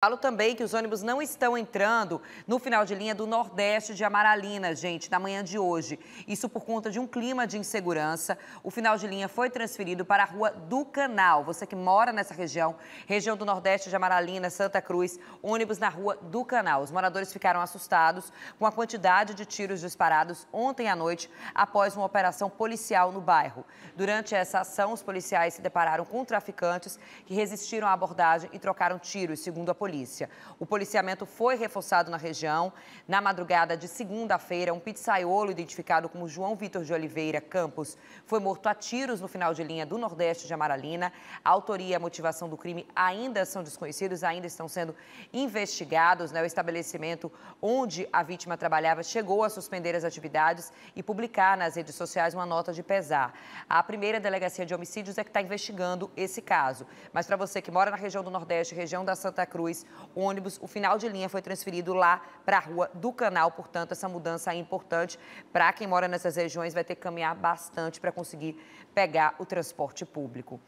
Falo também que os ônibus não estão entrando no final de linha do Nordeste de Amaralina, gente, na manhã de hoje. Isso por conta de um clima de insegurança. O final de linha foi transferido para a Rua do Canal. Você que mora nessa região, região do Nordeste de Amaralina, Santa Cruz, ônibus na Rua do Canal. Os moradores ficaram assustados com a quantidade de tiros disparados ontem à noite após uma operação policial no bairro. Durante essa ação, os policiais se depararam com traficantes que resistiram à abordagem e trocaram tiros, segundo a polícia polícia. O policiamento foi reforçado na região. Na madrugada de segunda-feira, um pizzaiolo identificado como João Vitor de Oliveira Campos foi morto a tiros no final de linha do Nordeste de Amaralina. A autoria e a motivação do crime ainda são desconhecidos, ainda estão sendo investigados. Né? O estabelecimento onde a vítima trabalhava chegou a suspender as atividades e publicar nas redes sociais uma nota de pesar. A primeira delegacia de homicídios é que está investigando esse caso. Mas para você que mora na região do Nordeste, região da Santa Cruz, o ônibus, o final de linha foi transferido lá para a Rua do Canal, portanto, essa mudança é importante para quem mora nessas regiões, vai ter que caminhar bastante para conseguir pegar o transporte público.